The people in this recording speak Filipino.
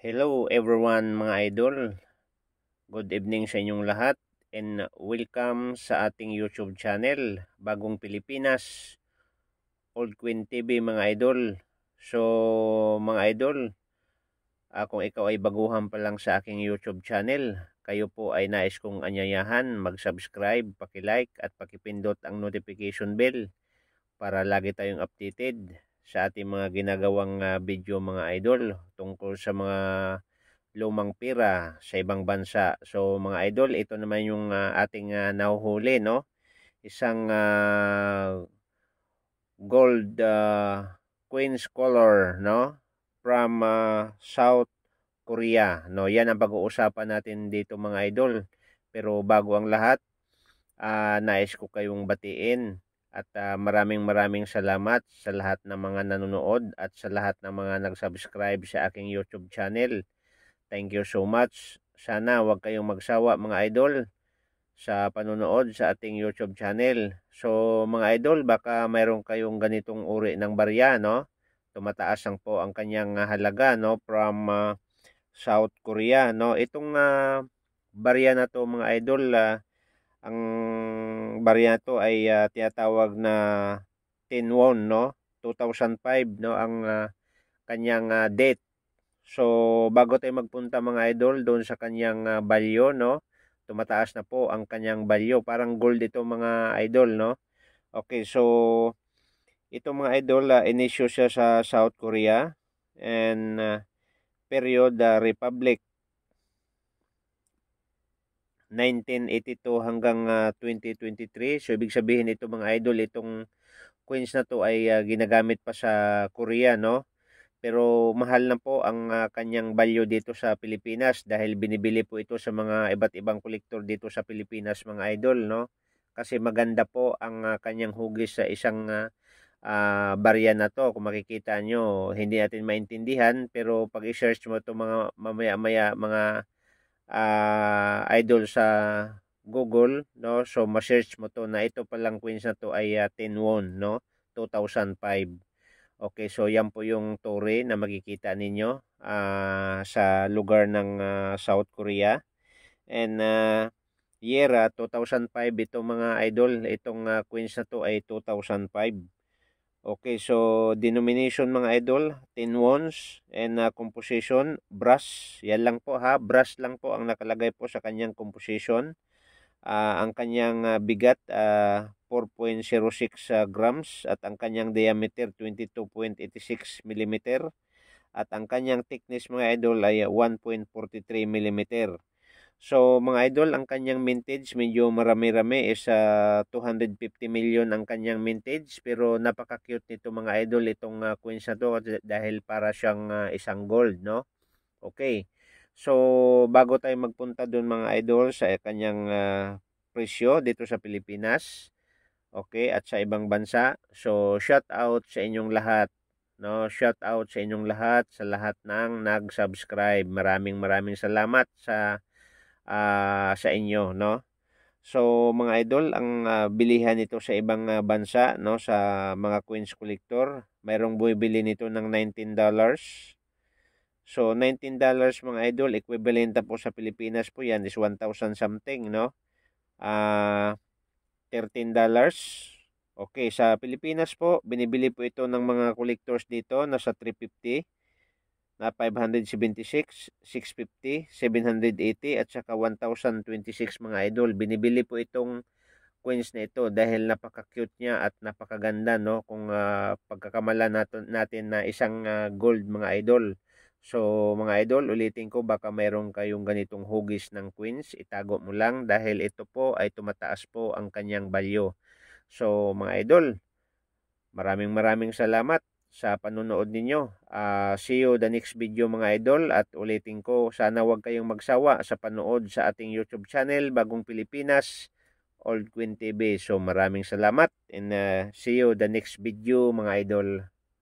Hello everyone mga idol. Good evening sa inyong lahat and welcome sa ating YouTube channel Bagong Pilipinas Old Queen TV mga idol. So mga idol, uh, kung ikaw ay baguhan pa lang sa aking YouTube channel, kayo po ay nais kong anyayahan mag-subscribe, paki-like at paki-pindot ang notification bell para lagi tayong updated sa ating mga ginagawang uh, video mga idol tungkol sa mga lumang pira sa ibang bansa. So mga idol, ito naman yung uh, ating uh, nahuhuli no. Isang uh, gold uh, queen's color no from uh, South Korea. No, yan ang pag-uusapan natin dito mga idol. Pero bago ang lahat, uh, nais ko kayong batiin at uh, maraming maraming salamat sa lahat ng mga nanonood at sa lahat ng mga nag-subscribe sa aking YouTube channel. Thank you so much. Sana wag kayong magsawa mga idol sa panonood sa ating YouTube channel. So mga idol, baka mayroon kayong ganitong uri ng barya, no? Tumataas ang po ang kanyang ah, halaga, no? From uh, South Korea, no? Itong uh, barya na to mga idol, uh, ang baryato ay uh, tinatawag na 10 won no 2005 no ang uh, kanyang uh, date so bago tayo magpunta mga idol doon sa kanyang uh, value no tumataas na po ang kanyang value parang gold ito mga idol no okay so ito mga idol uh, inisyo siya sa South Korea and uh, period uh, Republic 1982 hanggang uh, ah, 2023. So ibig sabihin ito mga idol, itong coins na to ay uh, ginagamit pa sa Korea, no? Pero mahal na po ang uh, kanyang value dito sa Pilipinas dahil binibili po ito sa mga iba't ibang kolektor dito sa Pilipinas mga idol, no? Kasi maganda po ang uh, kanyang hugis sa isang uh, uh, barya na to. Kung makikita nyo, hindi natin maintindihan pero pag i-search mo to mga mamaya-maya mga uh, idol sa Google, no? So ma-search mo to na ito palang coins na to ay uh, ah, 10 won, no? 2005. Okay, so yan po yung tore na makikita ninyo uh, sa lugar ng uh, South Korea. And uh, year uh, 2005 ito mga idol, itong uh, coins na to ay 2005. Okay, so denomination mga idol, 10 wands and uh, composition, brass. Yan lang po ha, brass lang po ang nakalagay po sa kanyang composition. Uh, ang kanyang uh, bigat uh, 4.06 uh, grams at ang kanyang diameter 22.86 mm at ang kanyang thickness mga idol ay 1.43 mm. So mga idol, ang kanyang mintage medyo marami-rami is uh, 250 million ang kanyang mintage pero napaka-cute nito mga idol itong uh, queens na to dahil para siyang uh, isang gold, no? Okay. So bago tayo magpunta doon mga idol sa kanyang uh, presyo dito sa Pilipinas, okay, at sa ibang bansa. So shout out sa inyong lahat no shout out sa inyong lahat sa lahat ng nag-subscribe maraming maraming salamat sa uh, sa inyo, no? So mga idol, ang uh, bilihan nito sa ibang uh, bansa, no, sa mga queens collector, mayroong buibili nito ng $19. So $19 mga idol, equivalent po sa Pilipinas po 'yan is 1,000 something, no? Ah uh, $13. Okay, sa Pilipinas po, binibili po ito ng mga collectors dito nasa 350 na 576, 650, 780 at saka 1026 mga idol. Binibili po itong coins na ito dahil napaka-cute niya at napakaganda no kung uh, pagkakamala natin, natin na isang uh, gold mga idol. So mga idol, ulitin ko baka mayroon kayong ganitong hugis ng queens, itago mo lang dahil ito po ay tumataas po ang kanyang value. So mga idol, maraming maraming salamat sa panonood ninyo. Uh, see you the next video mga idol at ulitin ko sana wag kayong magsawa sa panood sa ating YouTube channel Bagong Pilipinas Old Queen TV. So maraming salamat and uh, see you the next video mga idol.